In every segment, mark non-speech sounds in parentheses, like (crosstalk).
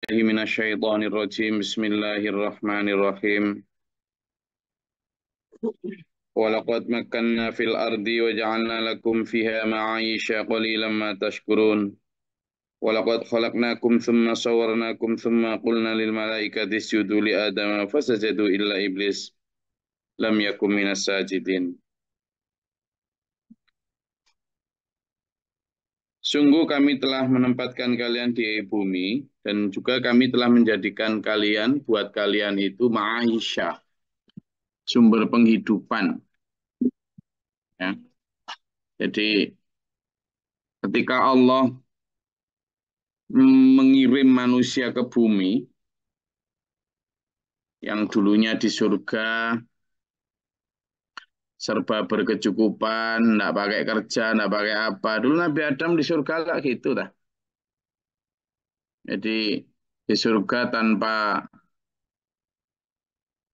بالله من الشيطان الرجيم بسم الله الرحمن الرحيم ولقد مكنا في الأرض وجعلنا لكم فيها معايشة قليلا ما تشكرون ولقد خلقناكم ثم صورناكم ثم قلنا للملائكة اسجدوا لآدم فسجدوا إلا إبليس لم يكن من الساجدين Sungguh kami telah menempatkan kalian di bumi Dan juga kami telah menjadikan kalian, buat kalian itu ma'aisyah, sumber penghidupan. Ya. Jadi ketika Allah mengirim manusia ke bumi, yang dulunya di surga, serba berkecukupan, tidak pakai kerja, tidak pakai apa. Dulu Nabi Adam di surga lah gitu dah. Jadi di surga tanpa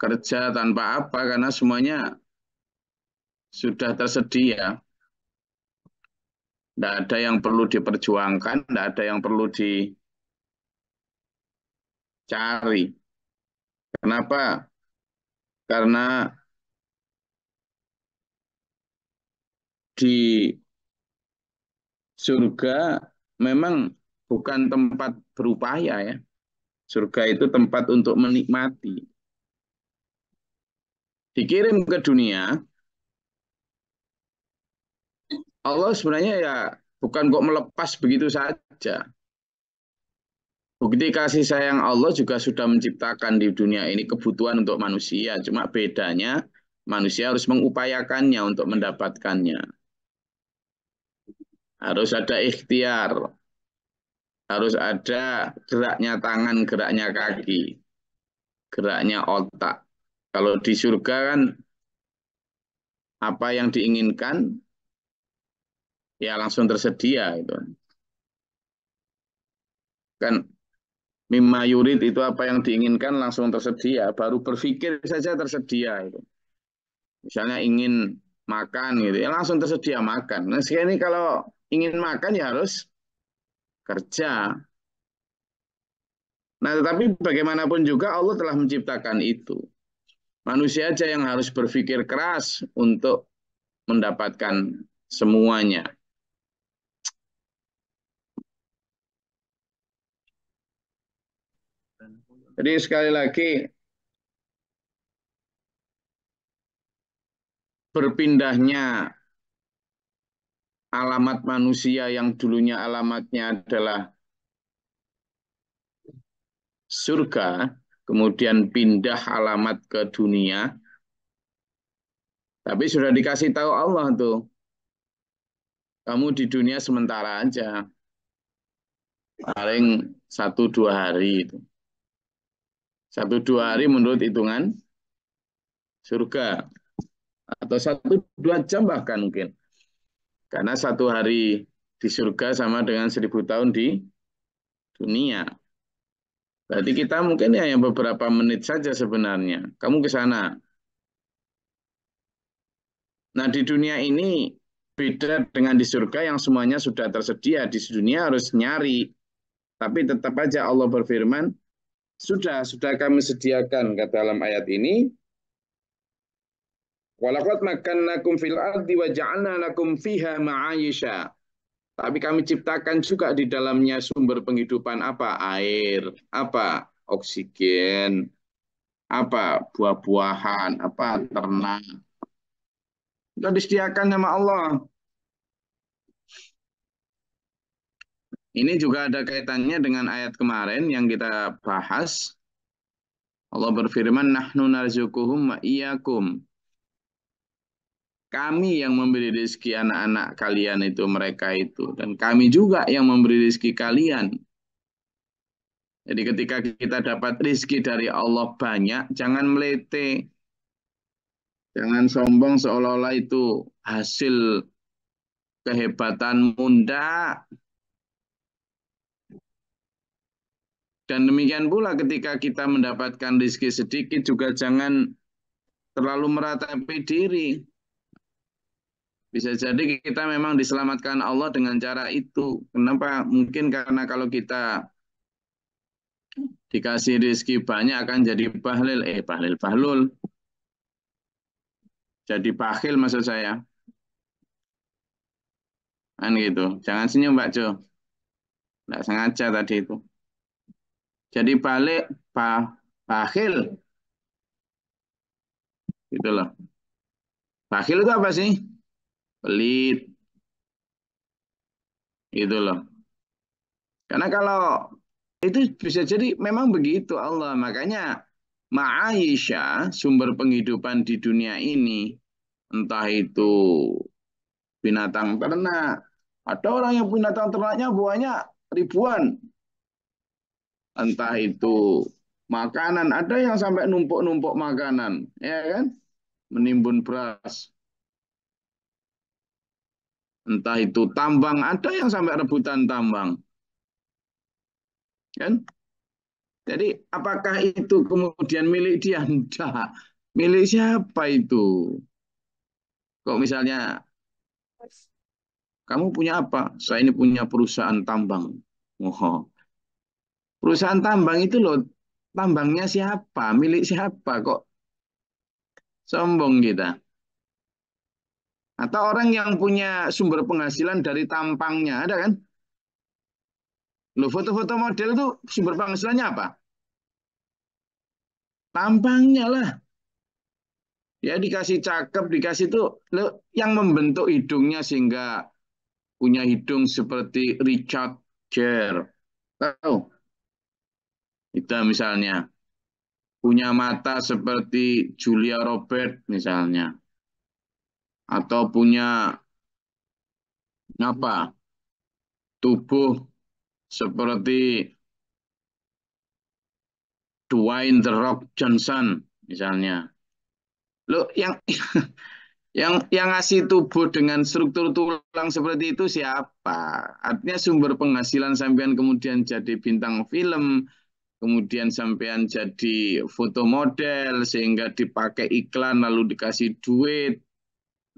kerja, tanpa apa, karena semuanya sudah tersedia. Tidak ada yang perlu diperjuangkan, tidak ada yang perlu dicari. Kenapa? Karena di surga memang bukan tempat berupaya ya. Surga itu tempat untuk menikmati. Dikirim ke dunia, Allah sebenarnya ya bukan kok melepas begitu saja. Bukti kasih sayang Allah juga sudah menciptakan di dunia ini kebutuhan untuk manusia. Cuma bedanya manusia harus mengupayakannya untuk mendapatkannya. Harus ada ikhtiar, harus ada geraknya tangan, geraknya kaki, geraknya otak. Kalau di surga kan apa yang diinginkan ya langsung tersedia itu. Kan mimma yurid itu apa yang diinginkan langsung tersedia, baru berpikir saja tersedia itu. Misalnya ingin makan gitu, ya langsung tersedia makan. Nah, sekarang ini kalau ingin makan ya harus kerja. Nah, tetapi bagaimanapun juga Allah telah menciptakan itu. Manusia aja yang harus berpikir keras untuk mendapatkan semuanya. Jadi sekali lagi berpindahnya alamat manusia yang dulunya alamatnya adalah surga, kemudian pindah alamat ke dunia. Tapi sudah dikasih tahu Allah tuh. Kamu di dunia sementara aja. Paling satu dua hari itu. Satu dua hari menurut hitungan surga. Atau satu dua jam bahkan mungkin. Karena satu hari di surga sama dengan seribu tahun di dunia. Berarti kita mungkin hanya beberapa menit saja sebenarnya. Kamu ke sana. Nah di dunia ini beda dengan di surga yang semuanya sudah tersedia. Di dunia harus nyari. Tapi tetap aja Allah berfirman, sudah, sudah kami sediakan, kata dalam ayat ini, makan makannakum fil ardi wa ja'alna lakum fiha ma'ayisha. Tapi kami ciptakan juga di dalamnya sumber penghidupan apa? Air, apa? Oksigen, apa? Buah-buahan, apa? Ternak. Sudah disediakan sama Allah. Ini juga ada kaitannya dengan ayat kemarin yang kita bahas. Allah berfirman, Nahnu narzukuhum ma'iyakum. Kami yang memberi rezeki anak-anak kalian itu mereka itu. Dan kami juga yang memberi rezeki kalian. Jadi ketika kita dapat rezeki dari Allah banyak, jangan melete. Jangan sombong seolah-olah itu hasil kehebatan munda. Dan demikian pula ketika kita mendapatkan rezeki sedikit juga jangan terlalu meratapi diri. Bisa jadi kita memang diselamatkan Allah dengan cara itu. Kenapa? Mungkin karena kalau kita dikasih rezeki banyak akan jadi bahlil. Eh, bahlil, bahlul. Jadi bakhil maksud saya. Kan gitu. Jangan senyum Mbak Jo. Nggak sengaja tadi itu. Jadi balik, bah, bakhil. Gitu loh. itu apa sih? pelit gitu loh karena kalau itu bisa jadi memang begitu Allah makanya ma'ayisha sumber penghidupan di dunia ini entah itu binatang ternak ada orang yang binatang ternaknya buahnya ribuan entah itu makanan ada yang sampai numpuk-numpuk makanan ya kan menimbun beras Entah itu tambang, ada yang sampai rebutan tambang. Kan? Jadi apakah itu kemudian milik dia? (laughs) enggak Milik siapa itu? Kok misalnya kamu punya apa? Saya ini punya perusahaan tambang. Oh. Perusahaan tambang itu loh, tambangnya siapa? Milik siapa kok? Sombong kita. Atau orang yang punya sumber penghasilan dari tampangnya, ada kan? lo foto-foto model itu sumber penghasilannya apa? Tampangnya lah. Ya dikasih cakep, dikasih tuh lo yang membentuk hidungnya sehingga punya hidung seperti Richard Gere. Tahu? kita misalnya. Punya mata seperti Julia Robert misalnya atau punya apa tubuh seperti Dwayne The Rock Johnson misalnya. Lo yang (laughs) yang yang ngasih tubuh dengan struktur tulang seperti itu siapa? Artinya sumber penghasilan sampean kemudian jadi bintang film, kemudian sampean jadi foto model sehingga dipakai iklan lalu dikasih duit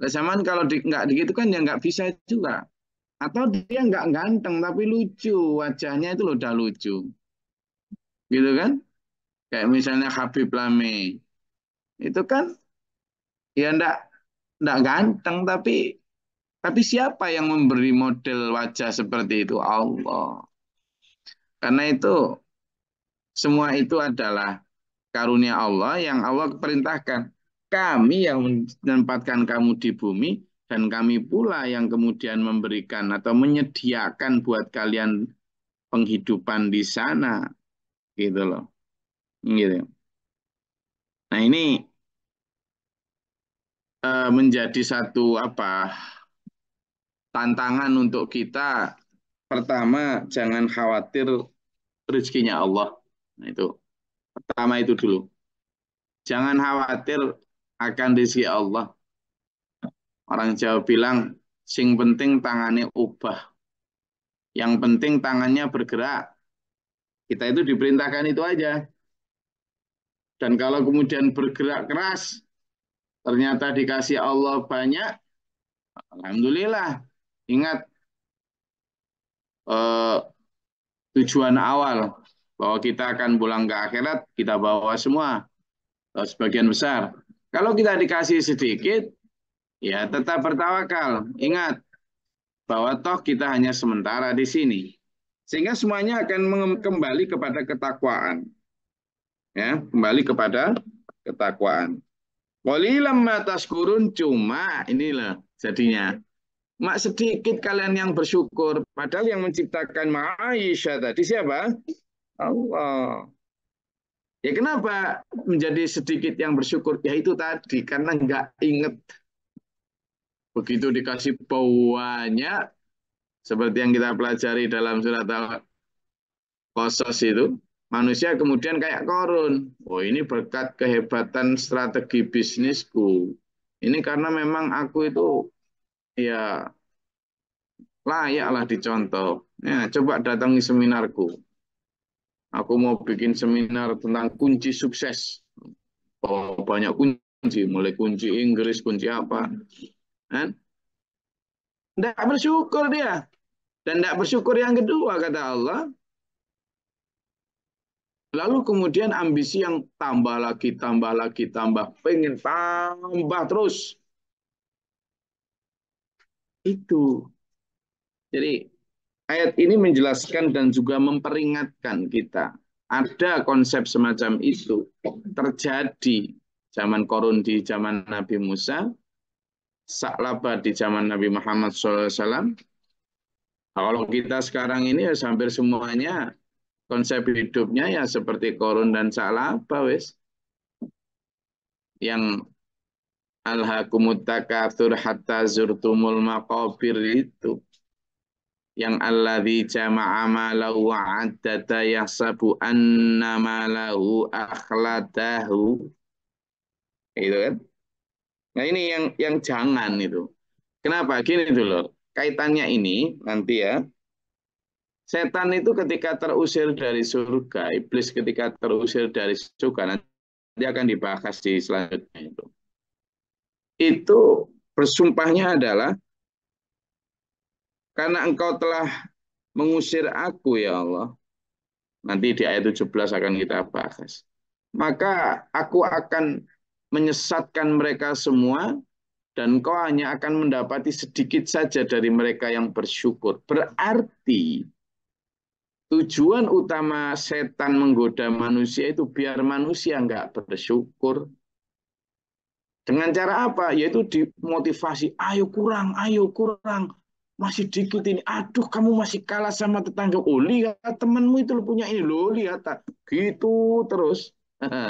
Nah, zaman kalau di, nggak gitu kan ya nggak bisa juga. Atau dia nggak ganteng tapi lucu wajahnya itu loh udah lucu, gitu kan? Kayak misalnya Habib Lame, itu kan ya ndak ndak ganteng tapi tapi siapa yang memberi model wajah seperti itu? Allah. Karena itu semua itu adalah karunia Allah yang Allah perintahkan kami yang menempatkan kamu di bumi dan kami pula yang kemudian memberikan atau menyediakan buat kalian penghidupan di sana gitu loh gitu nah ini uh, menjadi satu apa tantangan untuk kita pertama jangan khawatir rezekinya Allah nah itu pertama itu dulu jangan khawatir akan di Allah. Orang Jawa bilang, sing penting tangannya ubah. Yang penting tangannya bergerak. Kita itu diperintahkan itu aja. Dan kalau kemudian bergerak keras, ternyata dikasih Allah banyak, Alhamdulillah. Ingat eh, tujuan awal bahwa kita akan pulang ke akhirat, kita bawa semua. sebagian besar kalau kita dikasih sedikit, ya tetap bertawakal. Ingat bahwa toh kita hanya sementara di sini. Sehingga semuanya akan kembali kepada ketakwaan. Ya, kembali kepada ketakwaan. Walilam atas kurun cuma inilah jadinya. Mak sedikit kalian yang bersyukur. Padahal yang menciptakan ma'aisyah tadi siapa? Allah. Ya kenapa menjadi sedikit yang bersyukur? Ya itu tadi, karena nggak inget. Begitu dikasih bawahnya, seperti yang kita pelajari dalam surat Al-Qasas itu, manusia kemudian kayak korun. Oh ini berkat kehebatan strategi bisnisku. Ini karena memang aku itu ya layaklah dicontoh. Ya, coba datangi seminarku. Aku mau bikin seminar tentang kunci sukses. Oh, banyak kunci, mulai kunci Inggris, kunci apa. Kan? bersyukur dia. Dan tidak bersyukur yang kedua, kata Allah. Lalu kemudian ambisi yang tambah lagi, tambah lagi, tambah. Pengen tambah terus. Itu. Jadi ayat ini menjelaskan dan juga memperingatkan kita. Ada konsep semacam itu terjadi zaman korun di zaman Nabi Musa, saklaba di zaman Nabi Muhammad SAW. Nah, kalau kita sekarang ini ya hampir semuanya konsep hidupnya ya seperti korun dan saklaba wes. Yang alhakumut hatta zurtumul makobir itu yang alladzi jama'a malahu wa addada yahsabu anna malahu akhladahu gitu kan nah ini yang yang jangan itu kenapa gini dulu kaitannya ini nanti ya setan itu ketika terusir dari surga iblis ketika terusir dari surga nanti akan dibahas di selanjutnya itu itu bersumpahnya adalah karena engkau telah mengusir aku ya Allah. Nanti di ayat 17 akan kita bahas. Maka aku akan menyesatkan mereka semua dan kau hanya akan mendapati sedikit saja dari mereka yang bersyukur. Berarti tujuan utama setan menggoda manusia itu biar manusia nggak bersyukur. Dengan cara apa? Yaitu dimotivasi, ayo kurang, ayo kurang, masih dikit ini. Aduh, kamu masih kalah sama tetangga. Oh, lihat temanmu itu lo punya ini. Loh, lihat. Gitu terus. (laughs)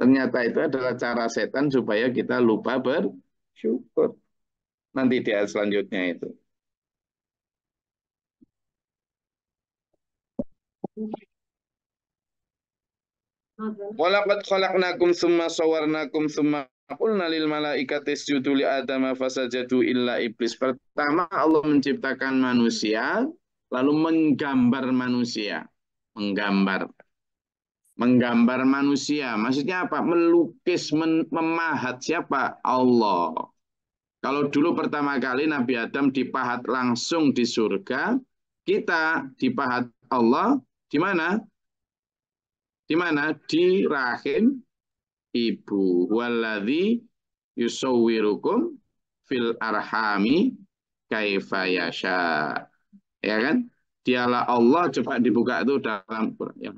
Ternyata itu adalah cara setan supaya kita lupa bersyukur. Nanti di selanjutnya itu. Walaqad khalaqnakum summa sawarnakum summa Qulna lil malaikati isjudu li Adam fasajadu illa iblis. Pertama Allah menciptakan manusia lalu menggambar manusia. Menggambar. Menggambar manusia. Maksudnya apa? Melukis, men memahat siapa? Allah. Kalau dulu pertama kali Nabi Adam dipahat langsung di surga, kita dipahat Allah di mana? Di mana? Di rahim ibu waladhi yusawwirukum fil arhami kaifa yasha ya kan dialah Allah coba dibuka itu dalam ya,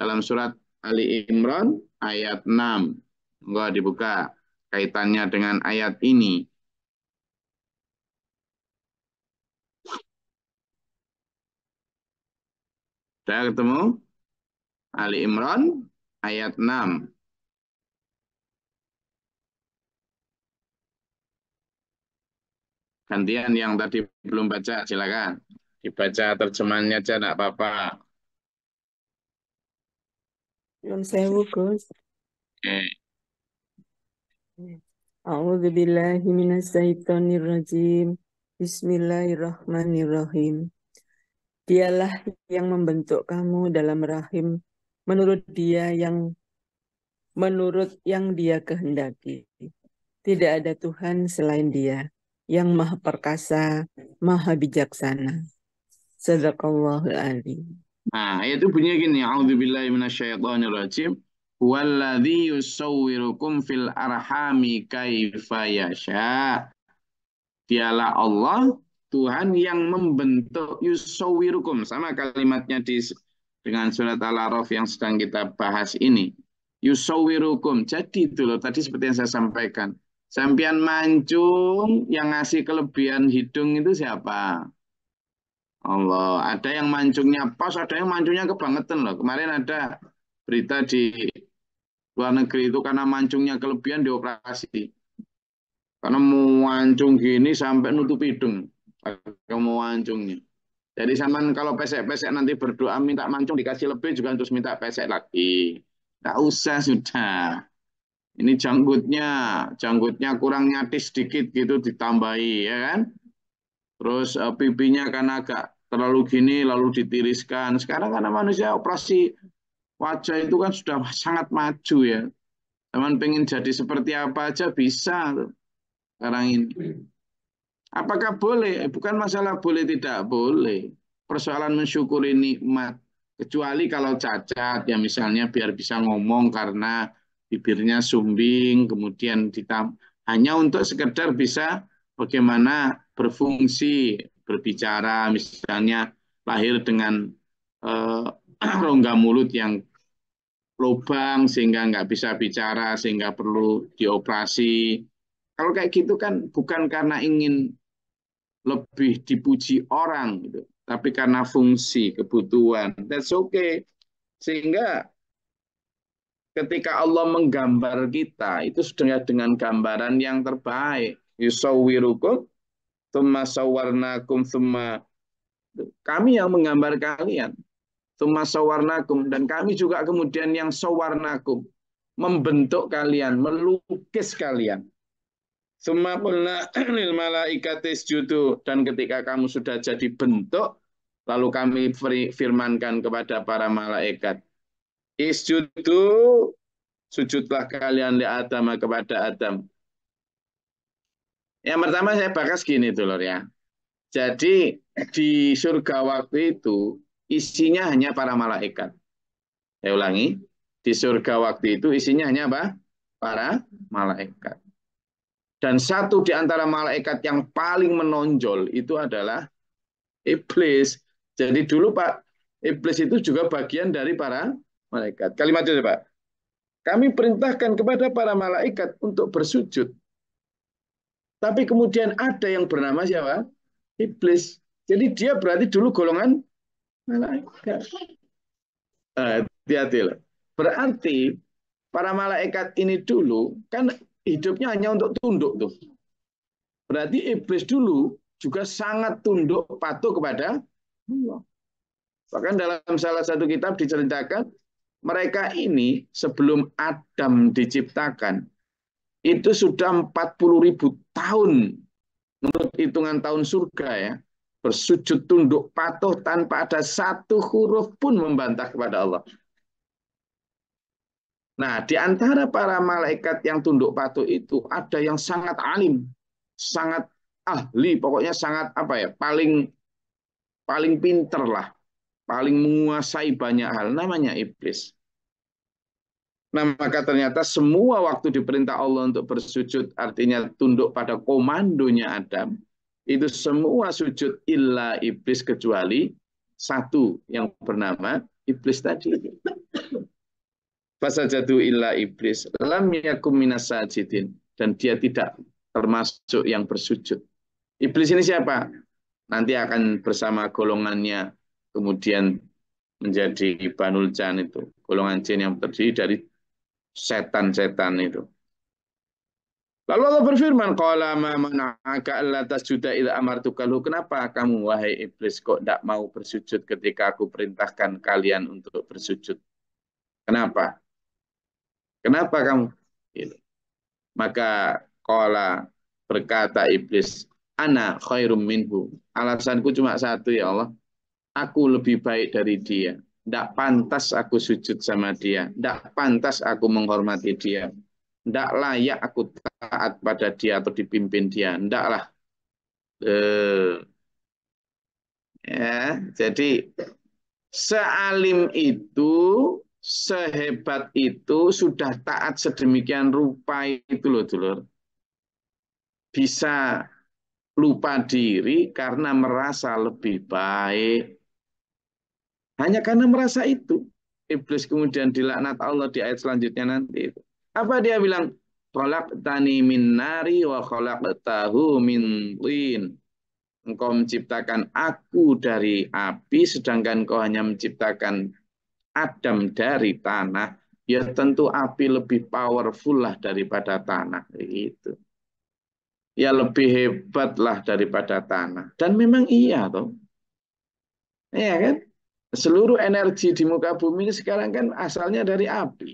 dalam surat Ali Imran ayat 6 enggak dibuka kaitannya dengan ayat ini Sudah ketemu? Ali Imran ayat 6. Gantian yang tadi belum baca, silakan. Dibaca terjemahannya aja, enggak apa-apa. Belum sewu, Gus. Oke. A'udzu billahi minasyaitonir rajim. Bismillahirrahmanirrahim. Dialah yang membentuk kamu dalam rahim menurut dia yang menurut yang dia kehendaki. Tidak ada Tuhan selain dia yang maha perkasa, maha bijaksana. Sadaqallahul alim. Nah, itu bunyinya gini, A'udzubillahi minasyaitonirrajim. Walladhi yusawwirukum fil arhami kaifa yasha. Dialah Allah, Tuhan yang membentuk yusawwirukum. Sama kalimatnya di dengan surat Al-Araf yang sedang kita bahas ini. Yusawwirukum. Jadi itu loh, tadi seperti yang saya sampaikan Sampian mancung yang ngasih kelebihan hidung itu siapa? Allah, ada yang mancungnya pas, ada yang mancungnya kebangetan loh. Kemarin ada berita di luar negeri itu karena mancungnya kelebihan dioperasi. Karena mau mancung gini sampai nutup hidung. mau mancungnya. Jadi zaman kalau pesek-pesek nanti berdoa minta mancung dikasih lebih juga terus minta pesek lagi. Tak usah sudah ini janggutnya, janggutnya kurang nyatis sedikit gitu ditambahi ya kan. Terus uh, pipinya karena agak terlalu gini lalu ditiriskan. Sekarang karena manusia operasi wajah itu kan sudah sangat maju ya. Teman pengen jadi seperti apa aja bisa sekarang ini. Apakah boleh? Eh, bukan masalah boleh tidak boleh. Persoalan mensyukuri nikmat kecuali kalau cacat ya misalnya biar bisa ngomong karena bibirnya sumbing, kemudian ditam hanya untuk sekedar bisa bagaimana berfungsi, berbicara, misalnya lahir dengan eh, (clears throat) rongga mulut yang lubang sehingga nggak bisa bicara, sehingga perlu dioperasi. Kalau kayak gitu kan bukan karena ingin lebih dipuji orang, gitu. tapi karena fungsi, kebutuhan. That's okay. Sehingga ketika Allah menggambar kita itu sudah dengan gambaran yang terbaik. Yusawwirukum thumma sawarnakum thumma kami yang menggambar kalian. Thumma sawarnakum dan kami juga kemudian yang sawarnakum membentuk kalian, melukis kalian. thumma kulna lil malaikati isjudu dan ketika kamu sudah jadi bentuk lalu kami firmankan kepada para malaikat Isjudu, sujudlah kalian li Adam kepada Adam. Yang pertama saya bahas gini dulu ya. Jadi di surga waktu itu isinya hanya para malaikat. Saya ulangi, di surga waktu itu isinya hanya apa? Para malaikat. Dan satu di antara malaikat yang paling menonjol itu adalah iblis. Jadi dulu Pak, iblis itu juga bagian dari para malaikat. kalimatnya itu Kami perintahkan kepada para malaikat untuk bersujud. Tapi kemudian ada yang bernama siapa? Iblis. Jadi dia berarti dulu golongan malaikat. Nah, hati-hati loh. Berarti para malaikat ini dulu kan hidupnya hanya untuk tunduk tuh. Berarti iblis dulu juga sangat tunduk patuh kepada Allah. Bahkan dalam salah satu kitab diceritakan mereka ini sebelum Adam diciptakan itu sudah 40 ribu tahun menurut hitungan tahun surga ya bersujud tunduk patuh tanpa ada satu huruf pun membantah kepada Allah. Nah, di antara para malaikat yang tunduk patuh itu ada yang sangat alim, sangat ahli, pokoknya sangat apa ya, paling paling pinter lah paling menguasai banyak hal namanya iblis. Nah, maka ternyata semua waktu diperintah Allah untuk bersujud artinya tunduk pada komandonya Adam. Itu semua sujud illa iblis kecuali satu yang bernama iblis tadi. Pasal jatuh illa iblis lam yakum minas dan dia tidak termasuk yang bersujud. Iblis ini siapa? Nanti akan bersama golongannya kemudian menjadi banul jan itu golongan jin yang terdiri dari setan-setan itu lalu Allah berfirman qala ma mana'aka alla tasjuda amartukalu kenapa kamu wahai iblis kok tidak mau bersujud ketika aku perintahkan kalian untuk bersujud kenapa kenapa kamu gitu. maka qala berkata iblis "Anak khairum minhu alasanku cuma satu ya Allah aku lebih baik dari dia. Tidak pantas aku sujud sama dia. Tidak pantas aku menghormati dia. Tidak layak aku taat pada dia atau dipimpin dia. Tidaklah. Eh, ya, jadi sealim itu, sehebat itu sudah taat sedemikian rupa itu loh, dulur. Bisa lupa diri karena merasa lebih baik. Hanya karena merasa itu, iblis kemudian dilaknat Allah di ayat selanjutnya nanti itu. Apa dia bilang? tani min nari wa tahu min tin. Engkau menciptakan aku dari api, sedangkan kau hanya menciptakan Adam dari tanah. Ya tentu api lebih powerful lah daripada tanah. Itu. Ya lebih hebat lah daripada tanah. Dan memang iya tuh. Iya kan? Seluruh energi di muka bumi ini sekarang kan asalnya dari api.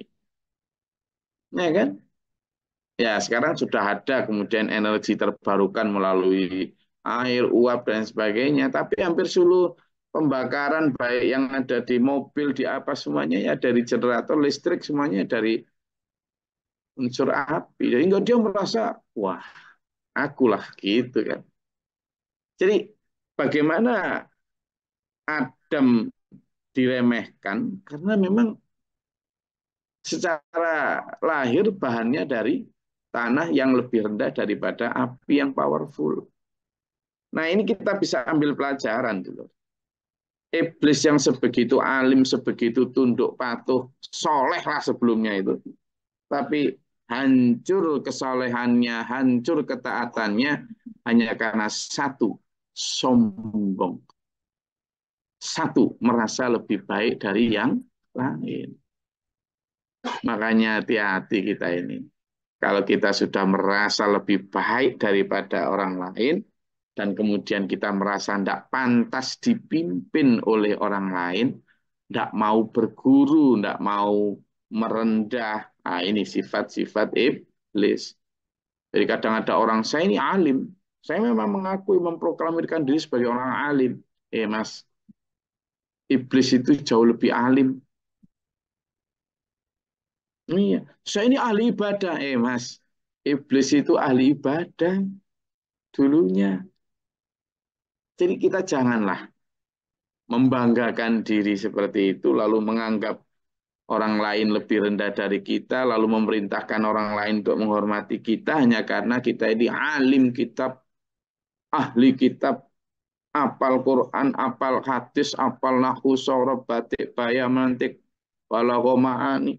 Ya kan? Ya, sekarang sudah ada kemudian energi terbarukan melalui air, uap, dan sebagainya. Tapi hampir seluruh pembakaran baik yang ada di mobil, di apa semuanya ya dari generator, listrik semuanya dari unsur api. Jadi enggak dia merasa, wah, akulah gitu kan. Jadi bagaimana Adam diremehkan karena memang secara lahir bahannya dari tanah yang lebih rendah daripada api yang powerful. Nah ini kita bisa ambil pelajaran dulu. Iblis yang sebegitu alim, sebegitu tunduk patuh, solehlah sebelumnya itu. Tapi hancur kesolehannya, hancur ketaatannya hanya karena satu, sombong satu merasa lebih baik dari yang lain. Makanya hati-hati kita ini. Kalau kita sudah merasa lebih baik daripada orang lain, dan kemudian kita merasa tidak pantas dipimpin oleh orang lain, tidak mau berguru, tidak mau merendah. Nah, ini sifat-sifat iblis. Jadi kadang ada orang, saya ini alim. Saya memang mengakui, memproklamirkan diri sebagai orang alim. Eh mas, iblis itu jauh lebih alim. Iya, saya ini ahli ibadah, eh mas. Iblis itu ahli ibadah dulunya. Jadi kita janganlah membanggakan diri seperti itu, lalu menganggap orang lain lebih rendah dari kita, lalu memerintahkan orang lain untuk menghormati kita hanya karena kita ini alim kitab, ahli kitab, apal Quran, apal hadis, apal nahu, sorob, batik, baya, mantik, walakoma'ani.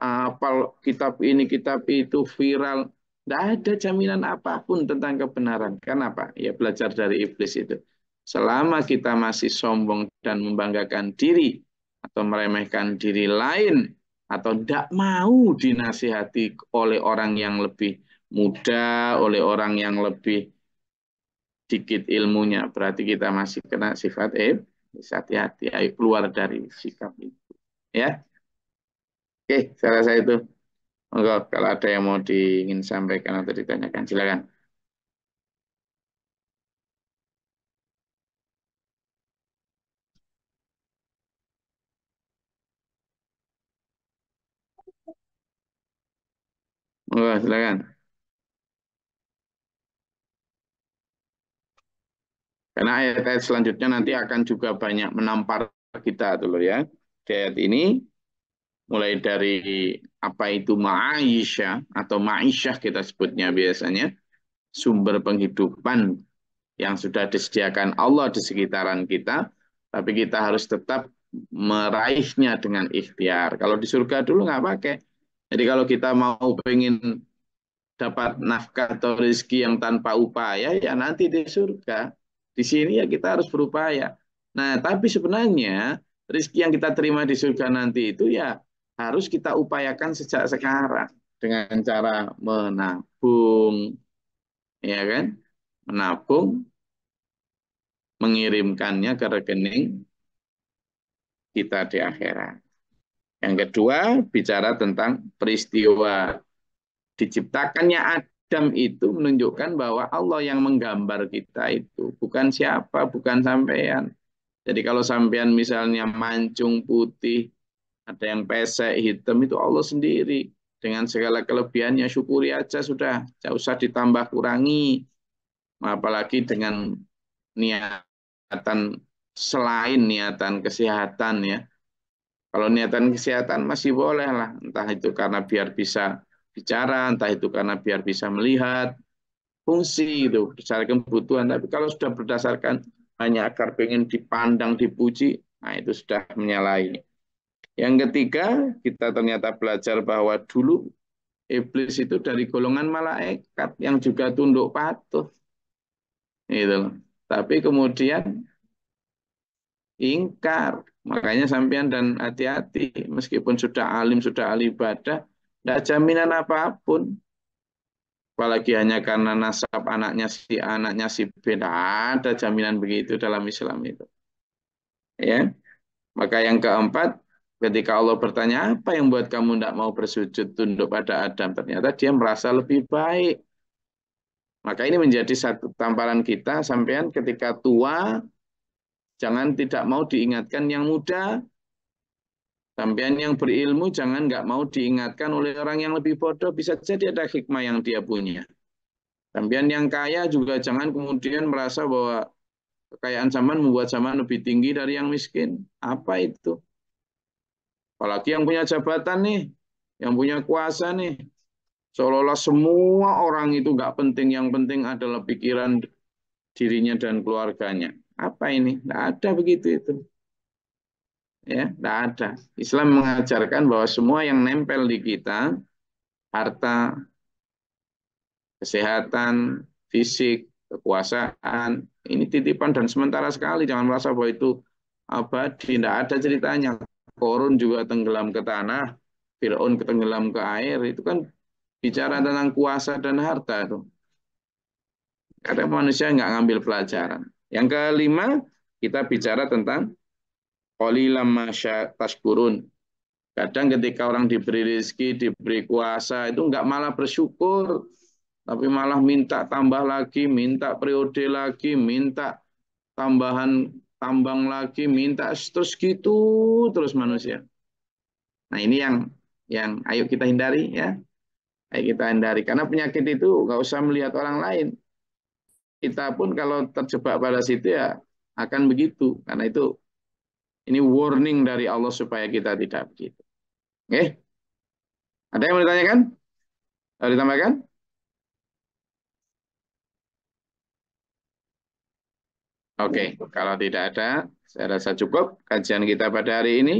Apal kitab ini, kitab itu, viral. Tidak ada jaminan apapun tentang kebenaran. Kenapa? Ya belajar dari iblis itu. Selama kita masih sombong dan membanggakan diri, atau meremehkan diri lain, atau tidak mau dinasihati oleh orang yang lebih muda, oleh orang yang lebih sedikit ilmunya, berarti kita masih kena sifat bisa Hati-hati, ayo keluar dari sikap itu. Ya. Oke, saya rasa itu. Monggo kalau ada yang mau diingin sampaikan atau ditanyakan, silakan. Monggo, silakan. Karena ayat-ayat selanjutnya nanti akan juga banyak menampar kita dulu ya. Di ayat ini mulai dari apa itu ma'isha atau ma'isha kita sebutnya biasanya sumber penghidupan yang sudah disediakan Allah di sekitaran kita, tapi kita harus tetap meraihnya dengan ikhtiar. Kalau di surga dulu nggak pakai. Jadi kalau kita mau pengen dapat nafkah atau rezeki yang tanpa upaya, ya nanti di surga. Di sini ya kita harus berupaya. Nah, tapi sebenarnya rezeki yang kita terima di surga nanti itu ya harus kita upayakan sejak sekarang dengan cara menabung, ya kan? Menabung, mengirimkannya ke rekening kita di akhirat. Yang kedua, bicara tentang peristiwa diciptakannya Adam itu menunjukkan bahwa Allah yang menggambar kita itu bukan siapa, bukan sampean. Jadi kalau sampean misalnya mancung putih, ada yang pesek hitam itu Allah sendiri dengan segala kelebihannya syukuri aja sudah, tidak usah ditambah kurangi. Apalagi dengan niatan selain niatan kesehatan ya. Kalau niatan kesehatan masih boleh lah, entah itu karena biar bisa bicara, entah itu karena biar bisa melihat fungsi itu berdasarkan kebutuhan. Tapi kalau sudah berdasarkan hanya akar pengen dipandang, dipuji, nah itu sudah menyalahi. Yang ketiga, kita ternyata belajar bahwa dulu iblis itu dari golongan malaikat yang juga tunduk patuh. Gitu Tapi kemudian ingkar. Makanya sampean dan hati-hati meskipun sudah alim, sudah alibadah, tidak jaminan apapun. Apalagi hanya karena nasab anaknya si anaknya si B. ada jaminan begitu dalam Islam itu. Ya, Maka yang keempat, ketika Allah bertanya, apa yang buat kamu tidak mau bersujud tunduk pada Adam? Ternyata dia merasa lebih baik. Maka ini menjadi satu tamparan kita sampean ketika tua, jangan tidak mau diingatkan yang muda, Sampian yang berilmu jangan nggak mau diingatkan oleh orang yang lebih bodoh, bisa jadi ada hikmah yang dia punya. Sampian yang kaya juga jangan kemudian merasa bahwa kekayaan zaman membuat zaman lebih tinggi dari yang miskin. Apa itu? Apalagi yang punya jabatan nih, yang punya kuasa nih. Seolah-olah semua orang itu nggak penting, yang penting adalah pikiran dirinya dan keluarganya. Apa ini? Nggak ada begitu itu ya tidak ada Islam mengajarkan bahwa semua yang nempel di kita harta kesehatan fisik kekuasaan ini titipan dan sementara sekali jangan merasa bahwa itu abadi tidak ada ceritanya korun juga tenggelam ke tanah Fir'aun tenggelam ke air itu kan bicara tentang kuasa dan harta itu karena manusia nggak ngambil pelajaran yang kelima kita bicara tentang qalilan masya tashkurun. Kadang ketika orang diberi rezeki, diberi kuasa itu enggak malah bersyukur, tapi malah minta tambah lagi, minta periode lagi, minta tambahan tambang lagi, minta terus gitu terus manusia. Nah, ini yang yang ayo kita hindari ya. Ayo kita hindari karena penyakit itu nggak usah melihat orang lain. Kita pun kalau terjebak pada situ ya akan begitu karena itu ini warning dari Allah supaya kita tidak begitu. Oke? Okay? Ada yang mau ditanyakan? Ada ditambahkan? Oke, okay. kalau tidak ada, saya rasa cukup kajian kita pada hari ini.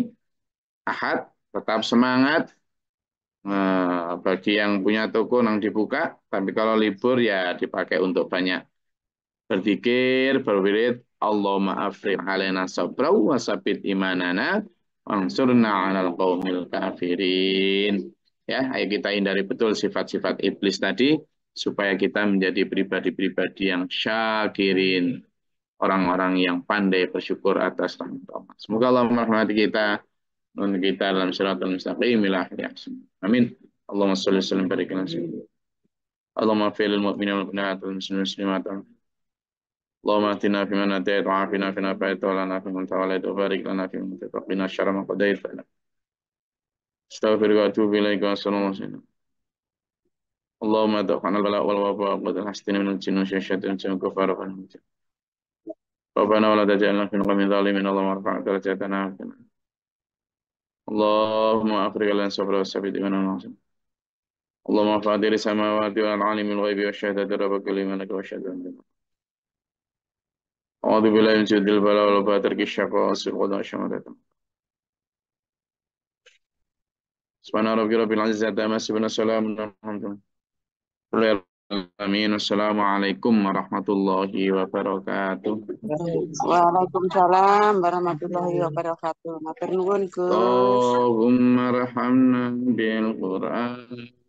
Ahad, tetap semangat. Nah, bagi yang punya toko yang dibuka, tapi kalau libur ya dipakai untuk banyak berpikir, berwirid, Allahumma maafir, alaina sabra wa sabit imanana ansurna 'alal qawmil kafirin. Ya, ayo kita hindari betul sifat-sifat iblis tadi supaya kita menjadi pribadi-pribadi yang syakirin, orang-orang yang pandai bersyukur atas rahmat Allah. Semoga Allah merahmati kita, dan kita dalam syaratul mustaqim ila ya. Amin. Allahumma sholli wa sallim barik Allahumma fi'lil mu'minin wal mu'minat wal muslimin wal muslimat اللهم اعتنا فيمن اتيت وعافنا فيما عافيت ولا فيمن توليت وبارك لنا فيما اعطيت وقنا شر ما قضيت فانك استغفرك واتوب اليك واسال الله سيدنا اللهم ادخلنا البلاء والوباء وقد حسننا من الجن والشيطان والكفار والمجرمين ربنا ولا تجعلنا في القوم الظالمين اللهم ارفع درجاتنا اللهم افرغ لنا الصبر والسبيل من الناصر اللهم فاطر السماوات والعالم الغيب والشهادة ربك لمنك والشهادة لمنك أعوذ بالله من جد البلاء والوباء ترك الشقاء وسوء القضاء سبحان رب العزة الحمد لله Amin. Assalamualaikum warahmatullahi wabarakatuh. Waalaikumsalam warahmatullahi wabarakatuh. Allahumma rahamna bil Qur'an.